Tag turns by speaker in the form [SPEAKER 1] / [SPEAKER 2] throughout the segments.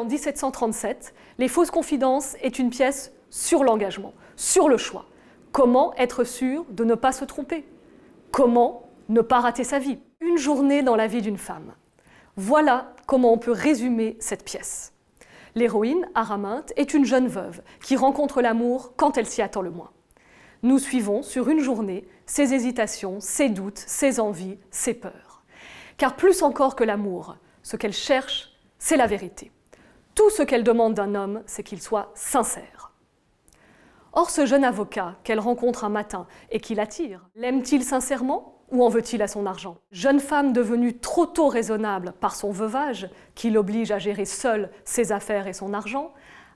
[SPEAKER 1] en 1737, Les fausses confidences est une pièce sur l'engagement, sur le choix. Comment être sûr de ne pas se tromper Comment ne pas rater sa vie Une journée dans la vie d'une femme. Voilà comment on peut résumer cette pièce. L'héroïne, Araminte, est une jeune veuve qui rencontre l'amour quand elle s'y attend le moins. Nous suivons sur une journée ses hésitations, ses doutes, ses envies, ses peurs. Car plus encore que l'amour, ce qu'elle cherche, c'est la vérité. Tout ce qu'elle demande d'un homme, c'est qu'il soit sincère. Or, ce jeune avocat qu'elle rencontre un matin et qui l'attire, l'aime-t-il sincèrement ou en veut-il à son argent Jeune femme devenue trop tôt raisonnable par son veuvage, qui l'oblige à gérer seule ses affaires et son argent,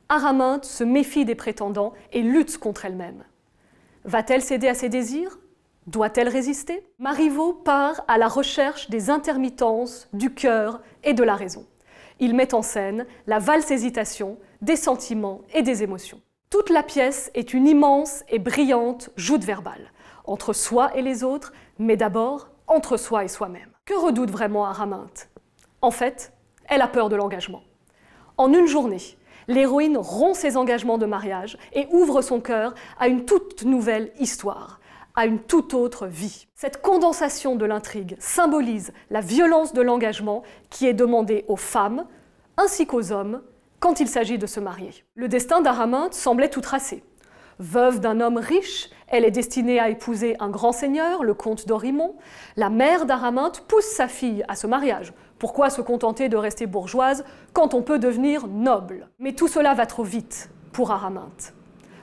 [SPEAKER 1] Araminte se méfie des prétendants et lutte contre elle-même. Va-t-elle céder à ses désirs Doit-elle résister Marivaux part à la recherche des intermittences du cœur et de la raison. Il met en scène la valse hésitation des sentiments et des émotions. Toute la pièce est une immense et brillante joute verbale, entre soi et les autres, mais d'abord entre soi et soi-même. Que redoute vraiment Araminthe En fait, elle a peur de l'engagement. En une journée, l'héroïne rompt ses engagements de mariage et ouvre son cœur à une toute nouvelle histoire, à une toute autre vie. Cette condensation de l'intrigue symbolise la violence de l'engagement qui est demandée aux femmes ainsi qu'aux hommes quand il s'agit de se marier. Le destin d'Araminte semblait tout tracé. Veuve d'un homme riche, elle est destinée à épouser un grand seigneur, le comte d'Orimont. La mère d'Araminte pousse sa fille à ce mariage. Pourquoi se contenter de rester bourgeoise quand on peut devenir noble Mais tout cela va trop vite pour Araminte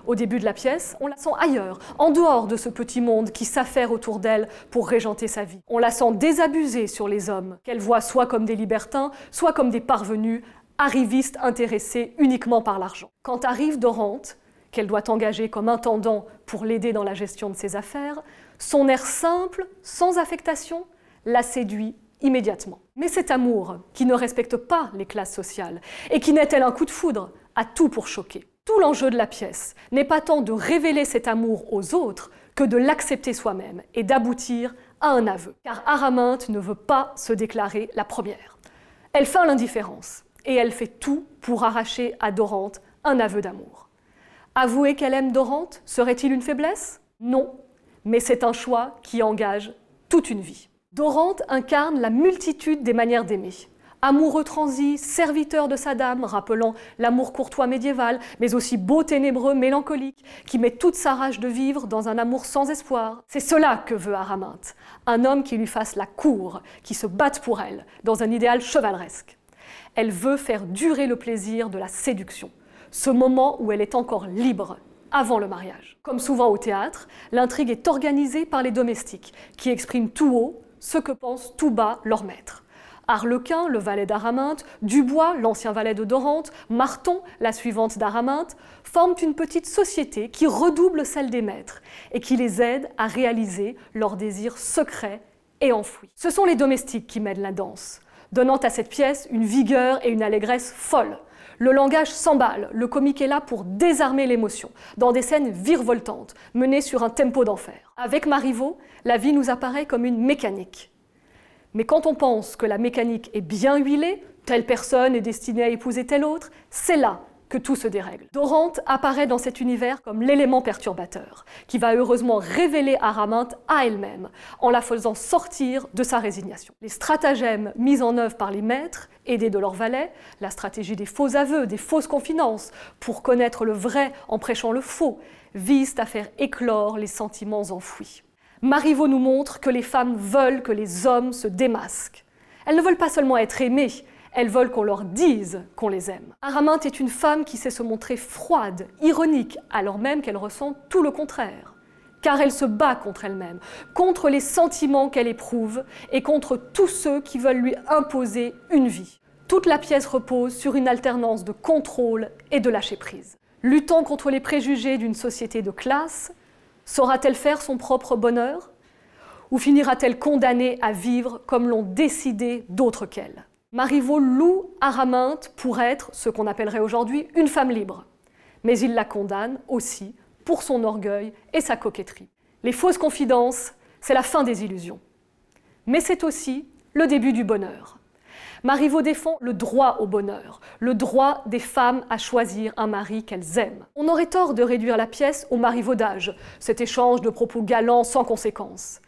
[SPEAKER 1] au début de la pièce, on la sent ailleurs, en dehors de ce petit monde qui s'affaire autour d'elle pour régenter sa vie. On la sent désabusée sur les hommes, qu'elle voit soit comme des libertins, soit comme des parvenus, arrivistes intéressés uniquement par l'argent. Quand arrive Dorante, qu'elle doit engager comme intendant pour l'aider dans la gestion de ses affaires, son air simple, sans affectation, la séduit immédiatement. Mais cet amour, qui ne respecte pas les classes sociales et qui n'est elle un coup de foudre, a tout pour choquer. Tout l'enjeu de la pièce n'est pas tant de révéler cet amour aux autres que de l'accepter soi-même et d'aboutir à un aveu. Car Araminthe ne veut pas se déclarer la première. Elle feint l'indifférence et elle fait tout pour arracher à Dorante un aveu d'amour. Avouer qu'elle aime Dorante serait-il une faiblesse Non, mais c'est un choix qui engage toute une vie. Dorante incarne la multitude des manières d'aimer amoureux transi, serviteur de sa dame, rappelant l'amour courtois médiéval, mais aussi beau ténébreux mélancolique, qui met toute sa rage de vivre dans un amour sans espoir. C'est cela que veut Araminte, un homme qui lui fasse la cour, qui se batte pour elle, dans un idéal chevaleresque. Elle veut faire durer le plaisir de la séduction, ce moment où elle est encore libre, avant le mariage. Comme souvent au théâtre, l'intrigue est organisée par les domestiques, qui expriment tout haut ce que pense tout bas leur maître. Arlequin, le valet d'Araminte, Dubois, l'ancien valet de Dorante, Marton, la suivante d'Araminte, forment une petite société qui redouble celle des maîtres et qui les aide à réaliser leurs désirs secrets et enfouis. Ce sont les domestiques qui mènent la danse, donnant à cette pièce une vigueur et une allégresse folle. Le langage s'emballe, le comique est là pour désarmer l'émotion, dans des scènes virevoltantes, menées sur un tempo d'enfer. Avec Marivaux, la vie nous apparaît comme une mécanique. Mais quand on pense que la mécanique est bien huilée, telle personne est destinée à épouser telle autre, c'est là que tout se dérègle. Dorante apparaît dans cet univers comme l'élément perturbateur, qui va heureusement révéler Araminte à elle-même, en la faisant sortir de sa résignation. Les stratagèmes mis en œuvre par les maîtres, aidés de leurs valets, la stratégie des faux aveux, des fausses confidences, pour connaître le vrai en prêchant le faux, visent à faire éclore les sentiments enfouis. Marivaux nous montre que les femmes veulent que les hommes se démasquent. Elles ne veulent pas seulement être aimées, elles veulent qu'on leur dise qu'on les aime. Araminthe est une femme qui sait se montrer froide, ironique, alors même qu'elle ressent tout le contraire. Car elle se bat contre elle-même, contre les sentiments qu'elle éprouve et contre tous ceux qui veulent lui imposer une vie. Toute la pièce repose sur une alternance de contrôle et de lâcher prise. Luttant contre les préjugés d'une société de classe, Saura-t-elle faire son propre bonheur Ou finira-t-elle condamnée à vivre comme l'ont décidé d'autres qu'elle Marivaux loue Araminte pour être ce qu'on appellerait aujourd'hui une femme libre. Mais il la condamne aussi pour son orgueil et sa coquetterie. Les fausses confidences, c'est la fin des illusions. Mais c'est aussi le début du bonheur. Marivaux défend le droit au bonheur, le droit des femmes à choisir un mari qu'elles aiment. On aurait tort de réduire la pièce au marivaudage, cet échange de propos galants sans conséquence.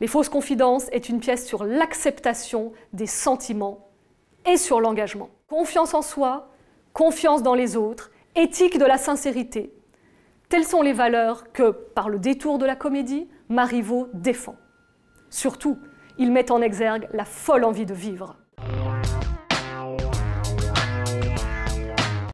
[SPEAKER 1] Les fausses confidences est une pièce sur l'acceptation des sentiments et sur l'engagement. Confiance en soi, confiance dans les autres, éthique de la sincérité. Telles sont les valeurs que, par le détour de la comédie, Marivaux défend. Surtout, il met en exergue la folle envie de vivre.